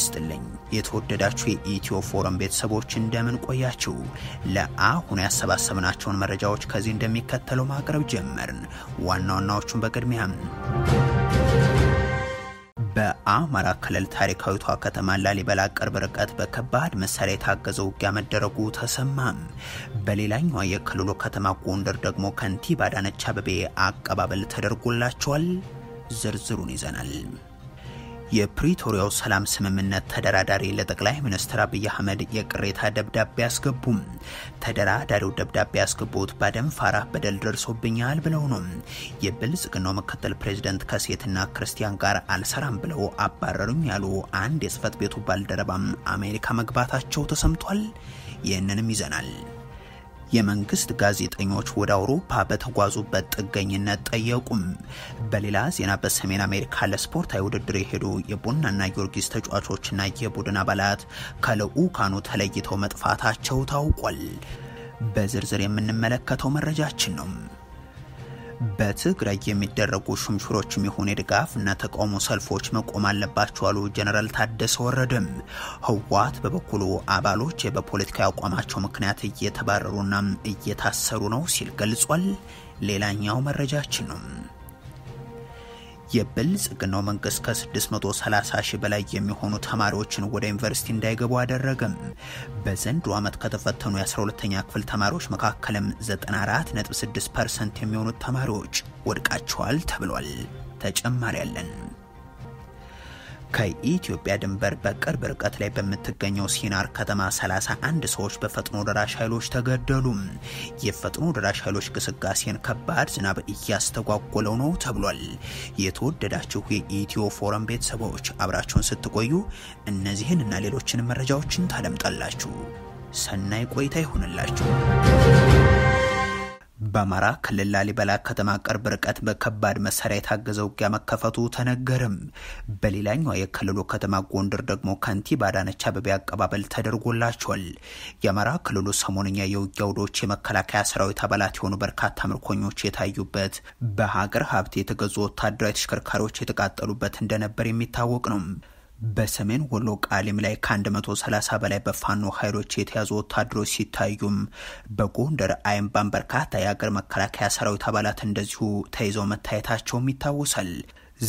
ይስጥልኝ የተወደዳችሁ የኢትዮ ፎረም ቤተሰቦች እንደምን ቆያችሁ? ለአሁን ያሰባሰብናቸውን መረጃዎች ከዚህ እንደሚከተለው ማቅረብ ጀመርን። ዋና ዋናዎቹን በቅድሚያም በአማራ ክልል ታሪካዊቷ ከተማ ላሊበላ ቅርብ ርቀት በከባድ መሳሪያ የታገዘ ውጊያ መደረጉ ተሰማም። በሌላኛዋ የክልሉ ከተማ ጎንደር ደግሞ ከንቲባ አዳነች አበቤ አቀባበል ተደርጎላቸዋል። ዝርዝሩን ይዘናል። የፕሪቶሪያው ሰላም ስምምነት ተደራዳሪ ለጠቅላይ ሚኒስትር አብይ አህመድ የቅሬታ ደብዳቤ አስገቡም። ተደራዳሪው ደብዳቤ ያስገቡት ባደም ፋራ በደል ደርሶብኛል ብለው ነው። የብልጽግናው ምክትል ፕሬዚደንት ከሴትና ክርስቲያን ጋር አልሰራም ብለው አባረሩኝ ያሉ አንድ የጽህፈት ቤቱ ባልደረባም አሜሪካ መግባታቸው ተሰምቷል። ይህንንም ይዘናል። የመንግስት ጋዜጠኞች ወደ አውሮፓ በተጓዙበት ጥገኝነት ጠየቁም። በሌላ ዜና በሰሜን አሜሪካ ለስፖርታዊ ውድድር የሄዱ የቡናና ጊዮርጊስ ተጫዋቾችና የቡድን አባላት ከልዑካኑ ተለይተው መጥፋታቸው ታውቋል። በዝርዝር የምንመለከተው መረጃችን ነው። በትግራይ የሚደረጉ ሹምሽሮችም ይሁን የድጋፍ እና ተቃውሞ ሰልፎች መቆም አለባቸው አሉ ጀነራል ታደሰ ወረደም። ህወሓት በበኩሉ አባሎች በፖለቲካዊ አቋማቸው ምክንያት እየተባረሩና እየታሰሩ ነው ሲል ገልጿል። ሌላኛው መረጃችን ነው። የብልጽግናው መንግስት ከ630 ሺህ በላይ የሚሆኑ ተማሪዎችን ወደ ዩኒቨርሲቲ እንዳይገቡ አደረገም። በዘንድሮ ዓመት ከተፈተኑ የ12ተኛ ክፍል ተማሪዎች መካከልም 94.6 ፐርሰንት የሚሆኑት ተማሪዎች ወድቃቸዋል ተብሏል። ተጨማሪ ከኢትዮጵያ ድንበር በቅርብ ርቀት ላይ በምትገኘው ሲናር ከተማ 31 ሰዎች በፈጥኖ ደራሽ ኃይሎች ተገደሉ። የፈጥኖ ደራሽ ኃይሎች ግስጋሴን ከባድ ዝናብ እያስተጓጎለው ነው ተብሏል። የተወደዳችሁ የኢትዮ ፎረም ቤተሰቦች አብራችሁን ስትቆዩ እነዚህን እና ሌሎችን መረጃዎችን ታደምጣላችሁ። ሰናይ ቆይታ ይሆንላችሁ። በአማራ ክልል ላሊበላ ከተማ ቅርብ ርቀት በከባድ መሳሪያ የታገዘ ውጊያ መከፈቱ ተነገርም። በሌላኛው የክልሉ ከተማ ጎንደር ደግሞ ከንቲባ አዳነች አቤቤ አቀባበል ተደርጎላቸዋል። የአማራ ክልሉ ሰሞንኛ የውጊያ ውዶች የመከላከያ ሰራዊት አባላት የሆኑ በርካታ ምርኮኞች የታዩበት፣ በሀገር ሀብት የተገዙ ወታደራዊ ተሽከርካሪዎች የተቃጠሉበት እንደነበር የሚታወቅ ነው። በሰሜን ወሎ ቃሊም ላይ ከ130 በላይ በፋኖ ኃይሎች የተያዙ ወታደሮች ሲታዩም በጎንደር አይምባን በርካታ የአገር መከላከያ ሰራዊት አባላት እንደዚሁ ተይዘው መታየታቸውም ይታወሳል።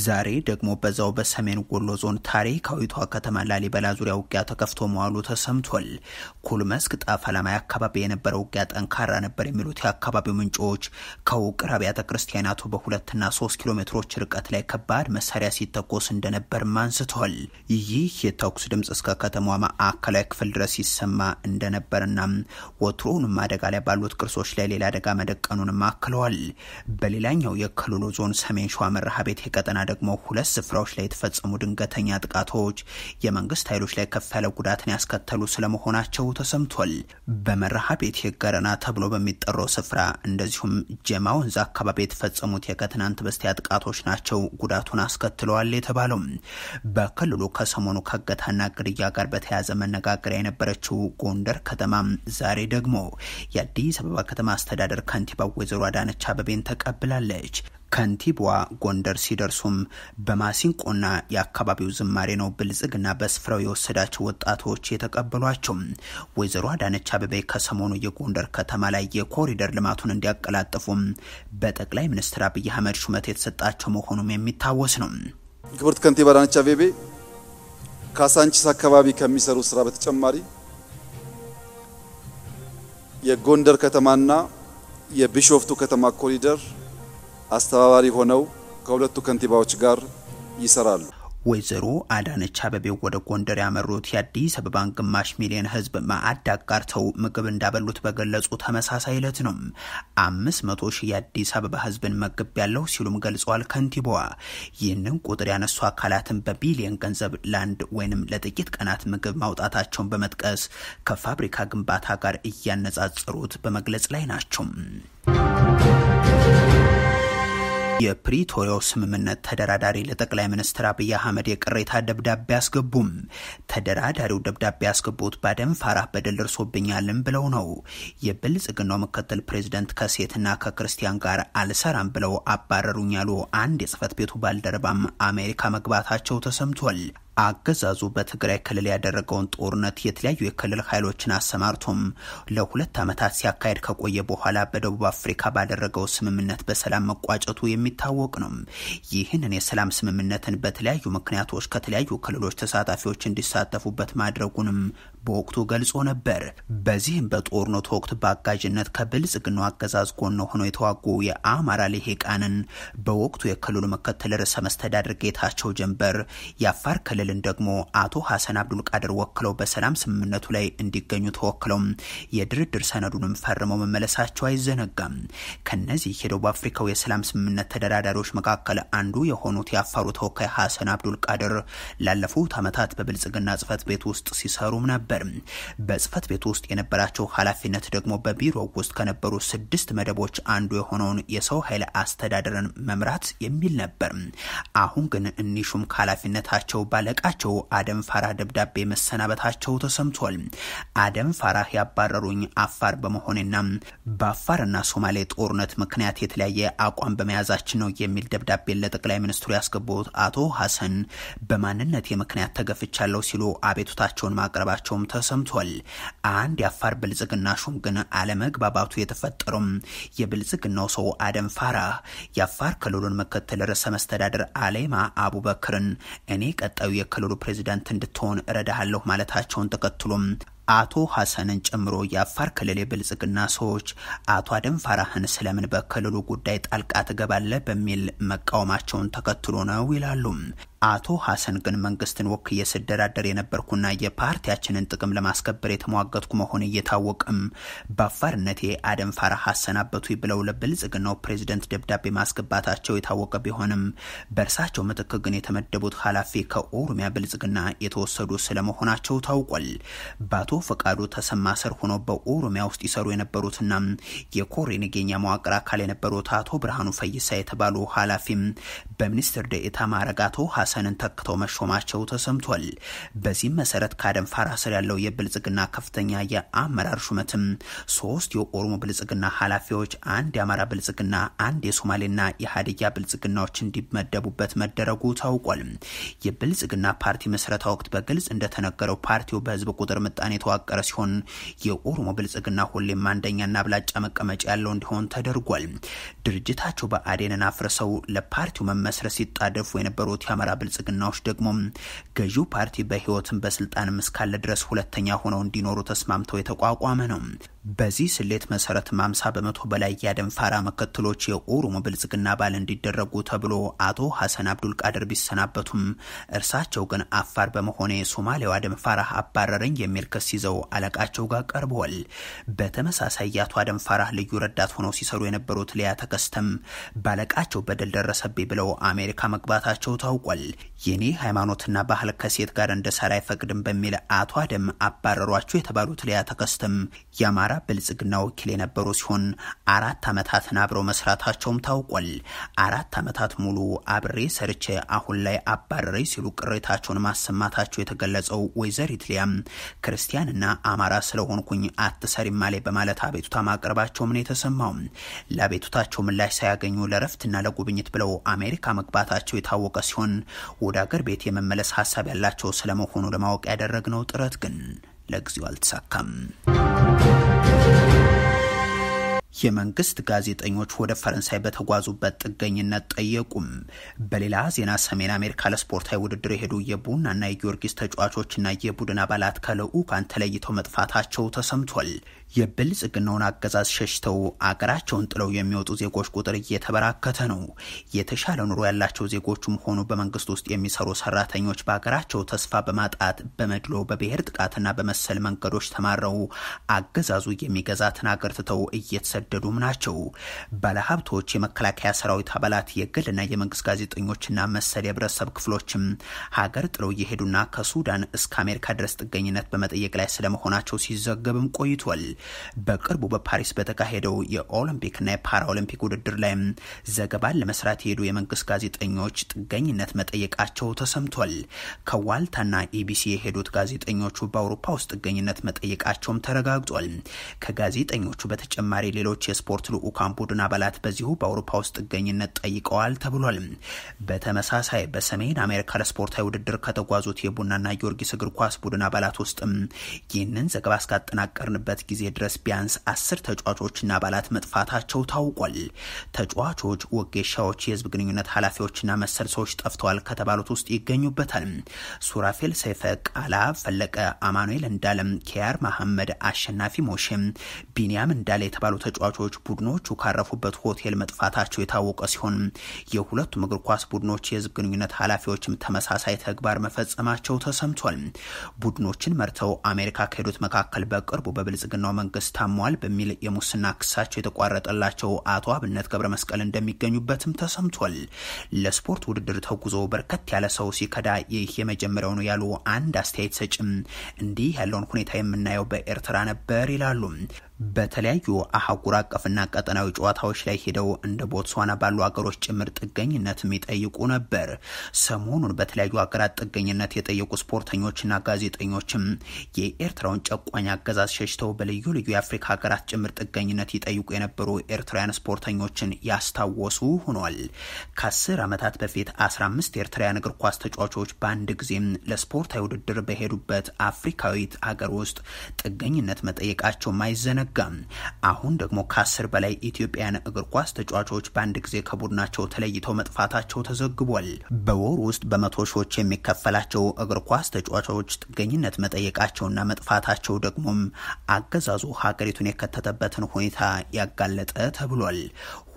ዛሬ ደግሞ በዛው በሰሜን ወሎ ዞን ታሪካዊቷ ከተማ ላሊበላ ዙሪያ ውጊያ ተከፍቶ መዋሉ ተሰምቷል። ኩልመስክ ጣፍ አካባቢ የነበረው ውጊያ ጠንካራ ነበር የሚሉት የአካባቢው ምንጮች ከውቅር አብያተ ክርስቲያናቱ በሁለትና ሶስት ኪሎ ሜትሮች ርቀት ላይ ከባድ መሳሪያ ሲተኮስ እንደነበርም አንስተዋል። ይህ የተኩስ ድምፅ እስከ ከተማዋ ማዕከላዊ ክፍል ድረስ ሲሰማ እንደነበርና ወትሮውንም አደጋ ላይ ባሉት ቅርሶች ላይ ሌላ አደጋ መደቀኑንም አክለዋል። በሌላኛው የክልሉ ዞን ሰሜን ሸዋ መርሃ ቤት የቀጠና ደግሞ ሁለት ስፍራዎች ላይ የተፈጸሙ ድንገተኛ ጥቃቶች የመንግስት ኃይሎች ላይ ከፍ ያለ ጉዳትን ያስከተሉ ስለመሆናቸው ተሰምቷል። በመርሃ ቤት ገረና ተብሎ በሚጠራው ስፍራ እንደዚሁም ጀማ ወንዝ አካባቢ የተፈጸሙት የከትናንት በስቲያ ጥቃቶች ናቸው ጉዳቱን አስከትለዋል የተባለው። በክልሉ ከሰሞኑ ከእገታና ግድያ ጋር በተያያዘ መነጋገሪያ የነበረችው ጎንደር ከተማ ዛሬ ደግሞ የአዲስ አበባ ከተማ አስተዳደር ከንቲባ ወይዘሮ አዳነች አበቤን ተቀብላለች። ከንቲባዋ ጎንደር ሲደርሱም በማሲንቆና የአካባቢው ዝማሬ ነው ብልጽግና በስፍራው የወሰዳቸው ወጣቶች የተቀበሏቸው። ወይዘሮ አዳነች አበቤ ከሰሞኑ የጎንደር ከተማ ላይ የኮሪደር ልማቱን እንዲያቀላጥፉም በጠቅላይ ሚኒስትር አብይ አህመድ ሹመት የተሰጣቸው መሆኑም የሚታወስ ነው። ክብርት ከንቲባ አዳነች አቤቤ ካሳንቺስ አካባቢ ከሚሰሩ ስራ በተጨማሪ የጎንደር ከተማና የቢሾፍቱ ከተማ ኮሪደር አስተባባሪ ሆነው ከሁለቱ ከንቲባዎች ጋር ይሰራሉ። ወይዘሮ አዳነች አበቤ ወደ ጎንደር ያመሩት የአዲስ አበባን ግማሽ ሚሊዮን ሕዝብ ማዕድ አጋርተው ምግብ እንዳበሉት በገለጹ ተመሳሳይ ዕለት ነው። አምስት መቶ ሺህ የአዲስ አበባ ሕዝብን መግብ ያለው ሲሉም ገልጸዋል ከንቲባዋ። ይህንን ቁጥር ያነሱ አካላትን በቢሊዮን ገንዘብ ለአንድ ወይንም ለጥቂት ቀናት ምግብ ማውጣታቸውን በመጥቀስ ከፋብሪካ ግንባታ ጋር እያነጻጸሩት በመግለጽ ላይ ናቸው። የፕሪቶሪያው ስምምነት ተደራዳሪ ለጠቅላይ ሚኒስትር አብይ አህመድ የቅሬታ ደብዳቤ አስገቡም። ተደራዳሪው ደብዳቤ ያስገቡት ባደም ፋራ በደል ደርሶብኛልም ብለው ነው። የብልጽግናው ምክትል ፕሬዚደንት ከሴትና ከክርስቲያን ጋር አልሰራም ብለው አባረሩኝ ያሉ አንድ የጽህፈት ቤቱ ባልደረባም አሜሪካ መግባታቸው ተሰምቷል። አገዛዙ በትግራይ ክልል ያደረገውን ጦርነት የተለያዩ የክልል ኃይሎችን አሰማርቶም ለሁለት ዓመታት ሲያካሄድ ከቆየ በኋላ በደቡብ አፍሪካ ባደረገው ስምምነት በሰላም መቋጨቱ የሚታወቅ ነው። ይህንን የሰላም ስምምነትን በተለያዩ ምክንያቶች ከተለያዩ ክልሎች ተሳታፊዎች እንዲሳተፉበት ማድረጉንም በወቅቱ ገልጾ ነበር። በዚህም በጦርነቱ ወቅት በአጋዥነት ከብልጽግናው አገዛዝ ጎን ሆነው የተዋጉ የአማራ ልሂቃንን በወቅቱ የክልሉ ምክትል ርዕሰ መስተዳድር ጌታቸው ጀንበር የአፋር ክልልን ደግሞ አቶ ሐሰን አብዱልቃድር ወክለው በሰላም ስምምነቱ ላይ እንዲገኙ ተወክለው የድርድር ሰነዱንም ፈርመው መመለሳቸው አይዘነጋም። ከነዚህ የደቡብ አፍሪካው የሰላም ስምምነት ተደራዳሪዎች መካከል አንዱ የሆኑት የአፋሩ ተወካይ ሐሰን አብዱልቃድር ላለፉት ዓመታት በብልጽግና ጽህፈት ቤት ውስጥ ሲሰሩም ነበር። ነበር። በጽህፈት ቤት ውስጥ የነበራቸው ኃላፊነት ደግሞ በቢሮ ውስጥ ከነበሩ ስድስት መደቦች አንዱ የሆነውን የሰው ኃይል አስተዳደርን መምራት የሚል ነበር። አሁን ግን እኒሹም ከኃላፊነታቸው ባለቃቸው አደም ፋራህ ደብዳቤ መሰናበታቸው ተሰምቷል። አደም ፋራህ ያባረሩኝ አፋር በመሆኔና በአፋርና ሶማሌ ጦርነት ምክንያት የተለያየ አቋም በመያዛችን ነው የሚል ደብዳቤን ለጠቅላይ ሚኒስትሩ ያስገቡት አቶ ሀሰን በማንነት ምክንያት ተገፍቻለሁ ሲሉ አቤቱታቸውን ማቅረባቸው መሆኑም ተሰምቷል። አንድ የአፋር ብልጽግና ሹም ግን አለመግባባቱ የተፈጠሩም የብልጽግናው ሰው አደም ፋራ የአፋር ክልሉን ምክትል ርዕሰ መስተዳደር አሌማ አቡበክርን እኔ ቀጣዩ የክልሉ ፕሬዚዳንት እንድትሆን እረዳሃለሁ ማለታቸውን ተከትሎም አቶ ሐሰንን ጨምሮ የአፋር ክልል የብልጽግና ሰዎች አቶ አደም ፋራህን ስለምን በክልሉ ጉዳይ ጣልቃ ትገባለህ በሚል መቃወማቸውን ተከትሎ ነው ይላሉ። አቶ ሀሰን ግን መንግስትን ወክዬ ስደራደር የነበርኩና የፓርቲያችንን ጥቅም ለማስከበር የተሟገትኩ መሆን እየታወቀም በአፋርነቴ አደም ፋራህ አሰናበቱ ብለው ለብልጽግናው ፕሬዚደንት ደብዳቤ ማስገባታቸው የታወቀ ቢሆንም በእርሳቸው ምትክ ግን የተመደቡት ኃላፊ ከኦሮሚያ ብልጽግና የተወሰዱ ስለመሆናቸው ታውቋል። በአቶ ፈቃዱ ተሰማ ስር ሆኖ በኦሮሚያ ውስጥ ይሰሩ የነበሩትና የኮሬ ነገኛ መዋቅር አካል የነበሩት አቶ ብርሃኑ ፈይሳ የተባሉ ኃላፊም በሚኒስትር ደኤታ ማዕረግ አቶ ሐሰንን ተክተው መሾማቸው ተሰምቷል። በዚህም መሰረት ከአደም ፋራ ስር ያለው የብልጽግና ከፍተኛ የአመራር ሹመትም ሶስት የኦሮሞ ብልጽግና ኃላፊዎች፣ አንድ የአማራ ብልጽግና፣ አንድ የሶማሌና የሀዲያ ብልጽግናዎች እንዲመደቡበት መደረጉ ታውቋል። የብልጽግና ፓርቲ መሰረታ ወቅት በግልጽ እንደተነገረው ፓርቲው በህዝብ ቁጥር ምጣኔ የተዋቀረ ሲሆን የኦሮሞ ብልጽግና ሁሌም አንደኛና አብላጫ መቀመጫ ያለው እንዲሆን ተደርጓል። ድርጅታቸው በአዴንን አፍርሰው ለፓርቲው መመስረት ሲጣደፉ የነበሩት የአማራ ብልጽግናዎች ደግሞ ገዢው ፓርቲ በህይወትም በስልጣንም እስካለ ድረስ ሁለተኛ ሆነው እንዲኖሩ ተስማምተው የተቋቋመ ነው። በዚህ ስሌት መሰረት ማምሳ በመቶ በላይ የአደንፋራ ምክትሎች የኦሮሞ ብልጽግና ባል እንዲደረጉ ተብሎ አቶ ሐሰን አብዱል ቃድር ቢሰናበቱም እርሳቸው ግን አፋር በመሆኔ ሶማሌው አደንፋራ አባረረኝ የሚል ክስ ይዘው አለቃቸው ጋር ቀርበዋል። በተመሳሳይ የአቶ አደንፋራ ልዩ ረዳት ሆነው ሲሰሩ የነበሩት ሊያ ተከስተም ባለቃቸው በደል ደረሰብኝ ብለው አሜሪካ መግባታቸው ታውቋል። የኔ ሃይማኖትና ባህል ከሴት ጋር እንደሰራ አይፈቅድም በሚል አቶ አደም አባረሯቸው የተባሉት ሊያ ተከስተም የአማራ የአማራ ብልጽግና ወኪል የነበሩ ሲሆን አራት ዓመታትን አብረው መስራታቸውም ታውቋል። አራት ዓመታት ሙሉ አብሬ ሰርቼ አሁን ላይ አባረሬ ሲሉ ቅሬታቸውን ማሰማታቸው የተገለጸው ወይዘሪት ሊያም ክርስቲያንና አማራ ስለሆንኩኝ አትሰሪም ማሌ በማለት አቤቱታ ማቅረባቸውም ነው የተሰማው። ለአቤቱታቸው ምላሽ ሳያገኙ ለረፍትና ለጉብኝት ብለው አሜሪካ መግባታቸው የታወቀ ሲሆን ወደ አገር ቤት የመመለስ ሀሳብ ያላቸው ስለመሆኑ ለማወቅ ያደረግነው ጥረት ግን ለጊዜው አልተሳካም። የመንግስት ጋዜጠኞች ወደ ፈረንሳይ በተጓዙበት ጥገኝነት ጠየቁም። በሌላ ዜና ሰሜን አሜሪካ ለስፖርታዊ ውድድር የሄዱ የቡናና የጊዮርጊስ ተጫዋቾችና የቡድን አባላት ከልዑካን ተለይተው መጥፋታቸው ተሰምቷል። የብልጽግናውን አገዛዝ ሸሽተው አገራቸውን ጥለው የሚወጡ ዜጎች ቁጥር እየተበራከተ ነው። የተሻለ ኑሮ ያላቸው ዜጎቹም ሆኑ በመንግስት ውስጥ የሚሰሩ ሰራተኞች በሀገራቸው ተስፋ በማጣት በመድሎ፣ በብሔር ጥቃትና በመሰል መንገዶች ተማረው አገዛዙ የሚገዛትን አገር ትተው እየተሰደዱም ናቸው። ባለሀብቶች፣ የመከላከያ ሰራዊት አባላት፣ የግልና የመንግስት ጋዜጠኞችና መሰል የህብረተሰብ ክፍሎችም ሀገር ጥለው እየሄዱና ከሱዳን እስከ አሜሪካ ድረስ ጥገኝነት በመጠየቅ ላይ ስለመሆናቸው ሲዘገብም ቆይቷል። በቅርቡ በፓሪስ በተካሄደው የኦሎምፒክና የፓራኦሎምፒክ ውድድር ላይ ዘገባን ለመስራት የሄዱ የመንግስት ጋዜጠኞች ጥገኝነት መጠየቃቸው ተሰምቷል። ከዋልታና ኢቢሲ የሄዱት ጋዜጠኞቹ በአውሮፓ ውስጥ ጥገኝነት መጠየቃቸውም ተረጋግጧል። ከጋዜጠኞቹ በተጨማሪ ሌሎች የስፖርት ልዑካን ቡድን አባላት በዚሁ በአውሮፓ ውስጥ ጥገኝነት ጠይቀዋል ተብሏል። በተመሳሳይ በሰሜን አሜሪካ ለስፖርታዊ ውድድር ከተጓዙት የቡናና ጊዮርጊስ እግር ኳስ ቡድን አባላት ውስጥም ይህንን ዘገባ እስካጠናቀርንበት ጊዜ ድረስ ቢያንስ አስር ተጫዋቾችና አባላት መጥፋታቸው ታውቋል። ተጫዋቾች፣ ወጌሻዎች፣ የህዝብ ግንኙነት ኃላፊዎችና መሰል ሰዎች ጠፍተዋል ከተባሉት ውስጥ ይገኙበታል። ሱራፌል ሰይፈ፣ ቃላ ፈለቀ፣ አማኑኤል እንዳለም፣ ኪያር መሐመድ፣ አሸናፊ ሞሼ፣ ቢንያም እንዳለ የተባሉ ተጫዋቾች ቡድኖቹ ካረፉበት ሆቴል መጥፋታቸው የታወቀ ሲሆን የሁለቱም እግር ኳስ ቡድኖች የህዝብ ግንኙነት ኃላፊዎችም ተመሳሳይ ተግባር መፈጸማቸው ተሰምቷል። ቡድኖችን መርተው አሜሪካ ከሄዱት መካከል በቅርቡ በብልጽግናው መንግስት ታሟል በሚል የሙስና ክሳቸው የተቋረጠላቸው አቶ አብነት ገብረ መስቀል እንደሚገኙበትም ተሰምቷል። ለስፖርት ውድድር ተጉዞ በርከት ያለ ሰው ሲከዳ ይህ የመጀመሪያው ነው ያሉ አንድ አስተያየት ሰጭም እንዲህ ያለውን ሁኔታ የምናየው በኤርትራ ነበር ይላሉ። በተለያዩ አህጉር አቀፍና ቀጠናዊ ጨዋታዎች ላይ ሄደው እንደ ቦትስዋና ባሉ አገሮች ጭምር ጥገኝነት የሚጠይቁ ነበር። ሰሞኑን በተለያዩ ሀገራት ጥገኝነት የጠየቁ ስፖርተኞችና ጋዜጠኞችም የኤርትራውን ጨቋኝ አገዛዝ ሸሽተው በልዩ ልዩ የአፍሪካ ሀገራት ጭምር ጥገኝነት ይጠይቁ የነበሩ ኤርትራውያን ስፖርተኞችን ያስታወሱ ሆኗል። ከአስር ዓመታት በፊት 15 ኤርትራውያን እግር ኳስ ተጫዋቾች በአንድ ጊዜም ለስፖርታዊ ውድድር በሄዱበት አፍሪካዊት አገር ውስጥ ጥገኝነት መጠየቃቸው ማይዘነጋ ተዘነጋም። አሁን ደግሞ ከአስር በላይ ኢትዮጵያን እግር ኳስ ተጫዋቾች በአንድ ጊዜ ከቡድናቸው ተለይተው መጥፋታቸው ተዘግቧል። በወር ውስጥ በመቶ ሺዎች የሚከፈላቸው እግር ኳስ ተጫዋቾች ጥገኝነት መጠየቃቸውና መጥፋታቸው ደግሞም አገዛዙ ሀገሪቱን የከተተበትን ሁኔታ ያጋለጠ ተብሏል።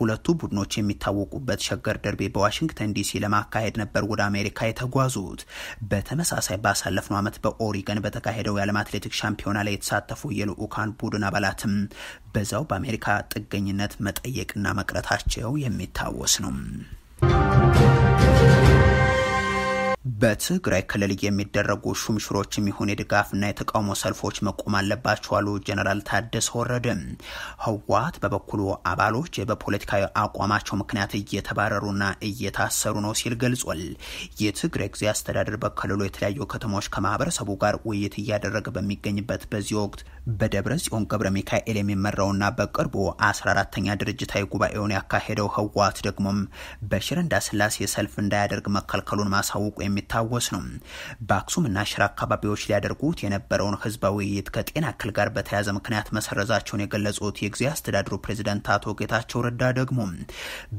ሁለቱ ቡድኖች የሚታወቁበት ሸገር ደርቤ በዋሽንግተን ዲሲ ለማካሄድ ነበር ወደ አሜሪካ የተጓዙት። በተመሳሳይ ባሳለፍነው ዓመት በኦሪገን በተካሄደው የዓለም አትሌቲክ ሻምፒዮና ላይ የተሳተፉ የልዑካን ቡድን አባላትም በዛው በአሜሪካ ጥገኝነት መጠየቅና መቅረታቸው የሚታወስ ነው። በትግራይ ክልል የሚደረጉ ሹምሽሮች የሚሆን የድጋፍና የተቃውሞ ሰልፎች መቆም አለባቸው አሉ ጀነራል ታደሰ ወረደ። ህወሓት በበኩሉ አባሎች በፖለቲካዊ አቋማቸው ምክንያት እየተባረሩና እየታሰሩ ነው ሲል ገልጿል። የትግራይ ጊዜ አስተዳደር በክልሉ የተለያዩ ከተሞች ከማህበረሰቡ ጋር ውይይት እያደረገ በሚገኝበት በዚህ ወቅት በደብረ ጽዮን ገብረ ሚካኤል የሚመራውና በቅርቡ 14ተኛ ድርጅታዊ ጉባኤውን ያካሄደው ህወሓት ደግሞም በሽረ እንዳስላሴ ሰልፍ እንዳያደርግ መከልከሉን ማሳወቁ የሚታወስ ነው። በአክሱምና ሽራ አካባቢዎች ሊያደርጉት የነበረውን ህዝባዊ ውይይት ከጤና እክል ጋር በተያያዘ ምክንያት መሰረዛቸውን የገለጹት የጊዜያዊ አስተዳደሩ ፕሬዚደንት አቶ ጌታቸው ረዳ ደግሞ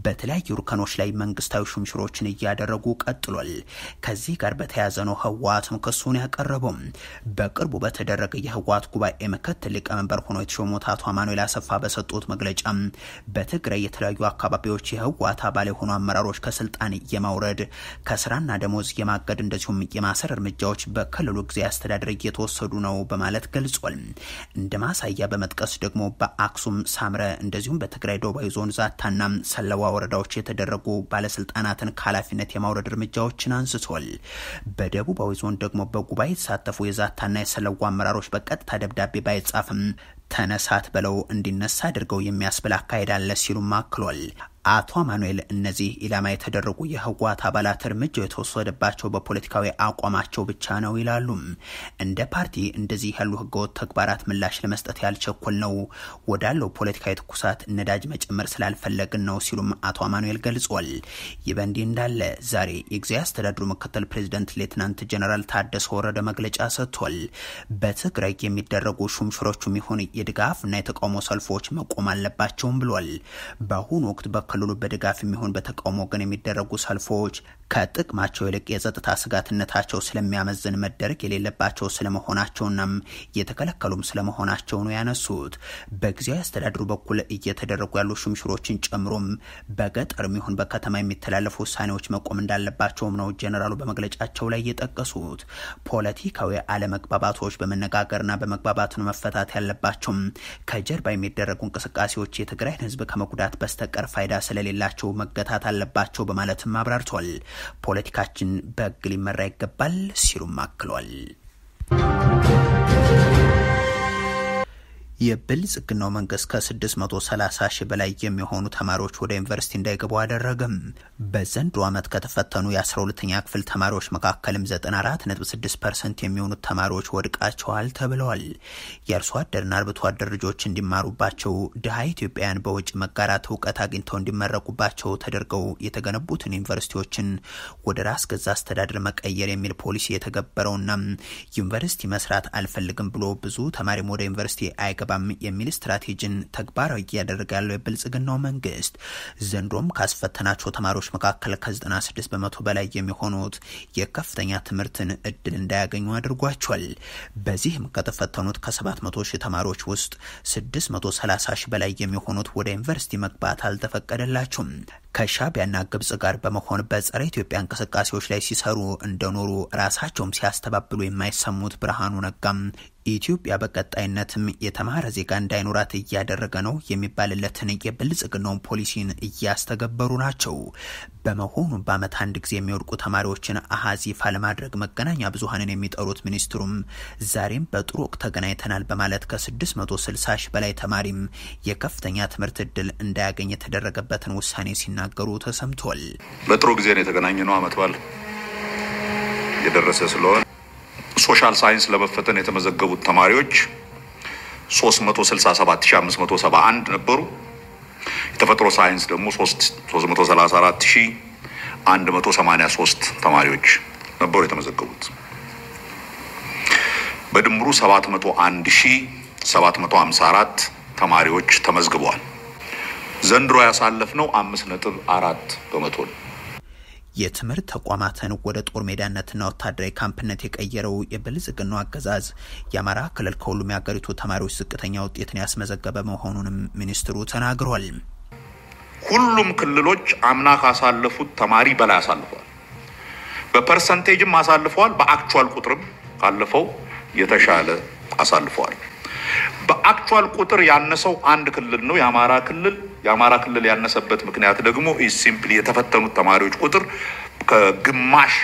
በተለያዩ እርከኖች ላይ መንግስታዊ ሹምሽሮችን እያደረጉ ቀጥሏል። ከዚህ ጋር በተያያዘ ነው ህወሓትም ክሱን ያቀረበው። በቅርቡ በተደረገ የህወሓት ጉባኤ ምክትል ሊቀመንበር ሆኖ የተሾሙት አቶ አማኑኤል አሰፋ በሰጡት መግለጫ በትግራይ የተለያዩ አካባቢዎች የህወሓት አባል የሆኑ አመራሮች ከስልጣን የማውረድ ከስራና ደሞዝ የማገድ እንደዚሁም የማሰር እርምጃዎች በክልሉ ጊዜ አስተዳደር እየተወሰዱ ነው በማለት ገልጿል። እንደ ማሳያ በመጥቀስ ደግሞ በአክሱም ሳምረ፣ እንደዚሁም በትግራይ ዶባይ ዞን ዛታና ሰለዋ ወረዳዎች የተደረጉ ባለስልጣናትን ከኃላፊነት የማውረድ እርምጃዎችን አንስቷል። በደቡባዊ ዞን ደግሞ በጉባኤ የተሳተፉ የዛታና የሰለዋ አመራሮች በቀጥታ ደብዳቤ ባይጻፍም ተነሳት ብለው እንዲነሳ አድርገው የሚያስብል አካሄድ አለ ሲሉም አክሏል። አቶ አማኑኤል እነዚህ ኢላማ የተደረጉ የህወሓት አባላት እርምጃው የተወሰደባቸው በፖለቲካዊ አቋማቸው ብቻ ነው ይላሉ። እንደ ፓርቲ እንደዚህ ያሉ ህገወጥ ተግባራት ምላሽ ለመስጠት ያልቸኮል ነው ወዳለው ፖለቲካዊ ትኩሳት ነዳጅ መጨመር ስላልፈለግን ነው ሲሉም አቶ አማኑኤል ገልጿል። ይህ በእንዲህ እንዳለ ዛሬ የጊዜያዊ አስተዳድሩ ምክትል ፕሬዚደንት ሌትናንት ጀነራል ታደሰ ወረደ መግለጫ ሰጥቷል። በትግራይ የሚደረጉ ሹምሽሮቹም ይሁን የድጋፍና የተቃውሞ ሰልፎች መቆም አለባቸውም ብሏል። በአሁኑ ወቅት በ በክልሉ በድጋፍ የሚሆን በተቃውሞ ግን የሚደረጉ ሰልፎች ከጥቅማቸው ይልቅ የጸጥታ ስጋትነታቸው ስለሚያመዝን መደረግ የሌለባቸው ስለመሆናቸውናም የተከለከሉም ስለመሆናቸው ነው ያነሱት። በጊዜያዊ አስተዳደሩ በኩል እየተደረጉ ያሉ ሹምሽሮችን ጨምሮም በገጠር ይሁን በከተማ የሚተላለፉ ውሳኔዎች መቆም እንዳለባቸውም ነው ጀኔራሉ በመግለጫቸው ላይ የጠቀሱት። ፖለቲካዊ አለመግባባቶች በመነጋገርና በመግባባት ነው መፈታት ያለባቸውም። ከጀርባ የሚደረጉ እንቅስቃሴዎች የትግራይን ህዝብ ከመጉዳት በስተቀር ፋይዳ ስለሌላቸው መገታት አለባቸው በማለትም አብራርቷል። ፖለቲካችን በህግ ሊመራ ይገባል ሲሉም አክሏል። የብልጽግናው መንግስት ከ630 ሺህ በላይ የሚሆኑ ተማሪዎች ወደ ዩኒቨርሲቲ እንዳይገቡ አደረገም። በዘንድሮ ዓመት ከተፈተኑ የ12ተኛ ክፍል ተማሪዎች መካከልም 94.6 ፐርሰንት የሚሆኑት ተማሪዎች ወድቃቸዋል ተብለዋል። የአርሶ አደርና አርብቶ አደር ልጆች እንዲማሩባቸው ድሃ ኢትዮጵያውያን በውጭ መጋራት እውቀት አግኝተው እንዲመረቁባቸው ተደርገው የተገነቡትን ዩኒቨርሲቲዎችን ወደ ራስ ገዛ አስተዳደር መቀየር የሚል ፖሊሲ የተገበረውና ዩኒቨርሲቲ መስራት አልፈልግም ብሎ ብዙ ተማሪም ወደ ዩኒቨርሲቲ አይገባ አይገባም የሚል ስትራቴጂን ተግባራዊ እያደረገ ያለው የብልጽግናው መንግስት ዘንድሮም ካስፈተናቸው ተማሪዎች መካከል ከ96 በመቶ በላይ የሚሆኑት የከፍተኛ ትምህርትን እድል እንዳያገኙ አድርጓቸዋል። በዚህም ከተፈተኑት ከ700 ሺህ ተማሪዎች ውስጥ 630 ሺህ በላይ የሚሆኑት ወደ ዩኒቨርሲቲ መግባት አልተፈቀደላቸውም። ከሻቢያና ግብጽ ጋር በመሆን በጸረ ኢትዮጵያ እንቅስቃሴዎች ላይ ሲሰሩ እንደኖሩ ራሳቸውም ሲያስተባብሉ የማይሰሙት ብርሃኑ ነጋም ኢትዮጵያ በቀጣይነትም የተማ ያማረ ዜጋ እንዳይኖራት እያደረገ ነው የሚባልለትን የብልጽግናውን ፖሊሲን እያስተገበሩ ናቸው። በመሆኑ በአመት አንድ ጊዜ የሚወድቁ ተማሪዎችን አሀዝ ይፋ ለማድረግ መገናኛ ብዙሀንን የሚጠሩት ሚኒስትሩም ዛሬም በጥሩ ወቅት ተገናኝተናል በማለት ከ660 ሺህ በላይ ተማሪም የከፍተኛ ትምህርት እድል እንዳያገኝ የተደረገበትን ውሳኔ ሲናገሩ ተሰምቷል። በጥሩ ጊዜ ነው የተገናኘ ነው። አመት በዓል የደረሰ ስለሆነ ሶሻል ሳይንስ ለመፈተን የተመዘገቡት ተማሪዎች 367571 ነበሩ። የተፈጥሮ ሳይንስ ደግሞ 334183 ተማሪዎች ነበሩ የተመዘገቡት። በድምሩ 701754 ተማሪዎች ተመዝግበዋል። ዘንድሮ ያሳለፍነው አምስት ነጥብ አራት በመቶ ነው። የትምህርት ተቋማትን ወደ ጦር ሜዳነትና ወታደራዊ ካምፕነት የቀየረው የብልጽግናው አገዛዝ የአማራ ክልል ከሁሉም የሀገሪቱ ተማሪዎች ዝቅተኛ ውጤትን ያስመዘገበ መሆኑንም ሚኒስትሩ ተናግሯል። ሁሉም ክልሎች አምና ካሳለፉት ተማሪ በላይ አሳልፈዋል። በፐርሰንቴጅም አሳልፈዋል። በአክቹዋል ቁጥርም ካለፈው የተሻለ አሳልፈዋል። በአክቹዋል ቁጥር ያነሰው አንድ ክልል ነው፣ የአማራ ክልል። የአማራ ክልል ያነሰበት ምክንያት ደግሞ ሲምፕሊ የተፈተኑት ተማሪዎች ቁጥር ከግማሽ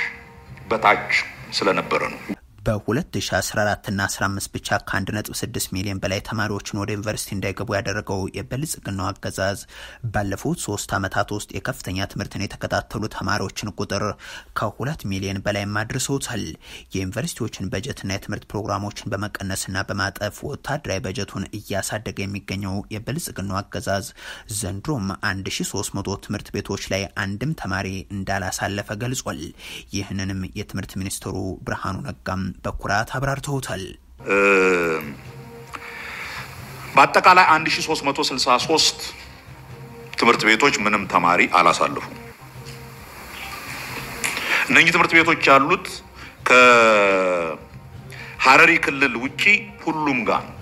በታች ስለነበረ ነው። በ2014ና 15 ብቻ ከ1.6 ሚሊዮን በላይ ተማሪዎችን ወደ ዩኒቨርሲቲ እንዳይገቡ ያደረገው የብልጽግናው አገዛዝ ባለፉት ሶስት ዓመታት ውስጥ የከፍተኛ ትምህርትን የተከታተሉ ተማሪዎችን ቁጥር ከሁለት ሚሊዮን በላይ ማድርሰውታል። የዩኒቨርሲቲዎችን በጀትና የትምህርት ፕሮግራሞችን በመቀነስና በማጠፍ ወታደራዊ በጀቱን እያሳደገ የሚገኘው የብልጽግናው አገዛዝ ዘንድሮም 1300 ትምህርት ቤቶች ላይ አንድም ተማሪ እንዳላሳለፈ ገልጿል። ይህንንም የትምህርት ሚኒስትሩ ብርሃኑ ነጋም በኩራት አብራርተውታል። በአጠቃላይ 1363 ትምህርት ቤቶች ምንም ተማሪ አላሳለፉም። እነኚህ ትምህርት ቤቶች ያሉት ከሀረሪ ክልል ውጪ ሁሉም ጋር ነው።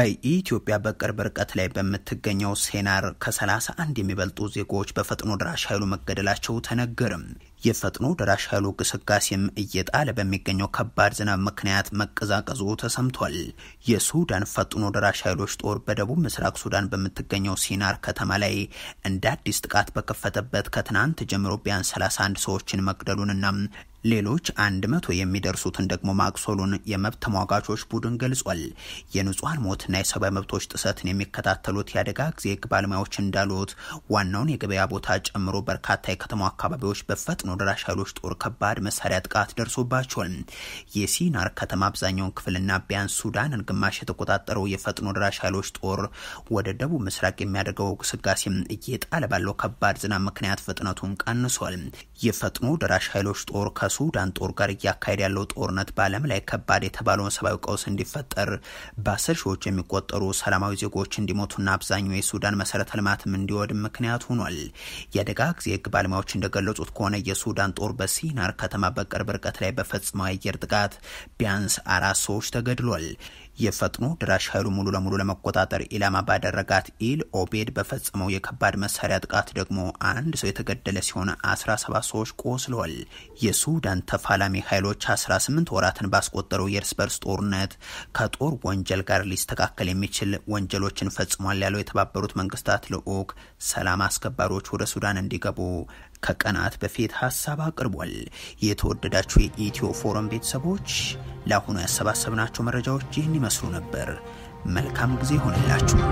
ከኢትዮጵያ በቅርብ ርቀት ላይ በምትገኘው ሴናር ከ31 የሚበልጡ ዜጎች በፈጥኖ ደራሽ ኃይሉ መገደላቸው ተነገርም። የፈጥኖ ደራሽ ኃይሉ ግስጋሴም እየጣለ በሚገኘው ከባድ ዝናብ ምክንያት መቀዛቀዙ ተሰምቷል። የሱዳን ፈጥኖ ደራሽ ኃይሎች ጦር በደቡብ ምስራቅ ሱዳን በምትገኘው ሲናር ከተማ ላይ እንደ አዲስ ጥቃት በከፈተበት ከትናንት ጀምሮ ቢያንስ 31 ሰዎችን መግደሉንና ሌሎች አንድ መቶ የሚደርሱትን ደግሞ ማቁሰሉን የመብት ተሟጋቾች ቡድን ገልጿል። የንጹሐን ሞትና የሰብአዊ መብቶች ጥሰትን የሚከታተሉት የአደጋ ጊዜ ህግ ባለሙያዎች እንዳሉት ዋናውን የገበያ ቦታ ጨምሮ በርካታ የከተማ አካባቢዎች በፈጥኖ ደራሽ ኃይሎች ጦር ከባድ መሳሪያ ጥቃት ደርሶባቸዋል። የሲናር ከተማ አብዛኛውን ክፍልና ቢያንስ ሱዳንን ግማሽ የተቆጣጠረው የፈጥኖ ደራሽ ኃይሎች ጦር ወደ ደቡብ ምስራቅ የሚያደርገው ግስጋሴም እየጣለ ባለው ከባድ ዝናብ ምክንያት ፍጥነቱን ቀንሷል። የፈጥኖ ደራሽ ኃይሎች ጦር ከ ከሱዳን ጦር ጋር እያካሄደ ያለው ጦርነት በዓለም ላይ ከባድ የተባለውን ሰብአዊ ቀውስ እንዲፈጠር በአስር ሺዎች የሚቆጠሩ ሰላማዊ ዜጎች እንዲሞቱና አብዛኛው የሱዳን መሰረተ ልማትም እንዲወድም ምክንያት ሆኗል። የአደጋ ጊዜ ህግ ባለሙያዎች እንደገለጹት ከሆነ የሱዳን ጦር በሲናር ከተማ በቅርብ ርቀት ላይ በፈጽመው የአየር ጥቃት ቢያንስ አራት ሰዎች ተገድሏል። የፈጥኖ ድራሽ ኃይሉ ሙሉ ለሙሉ ለመቆጣጠር ኢላማ ባደረጋት ኢል ኦቤድ በፈጸመው የከባድ መሳሪያ ጥቃት ደግሞ አንድ ሰው የተገደለ ሲሆን 17 ሰዎች ቆስለዋል። የሱዳን ተፋላሚ ኃይሎች 18 ወራትን ባስቆጠረው የእርስ በርስ ጦርነት ከጦር ወንጀል ጋር ሊስተካከል የሚችል ወንጀሎችን ፈጽሟል ያለው የተባበሩት መንግስታት ልዑክ ሰላም አስከባሪዎች ወደ ሱዳን እንዲገቡ ከቀናት በፊት ሀሳብ አቅርቧል። የተወደዳችሁ የኢትዮ ፎረም ቤተሰቦች ለአሁኑ ያሰባሰብናቸው መረጃዎች ይህን ይመስሉ ነበር። መልካም ጊዜ ሆነላችሁ።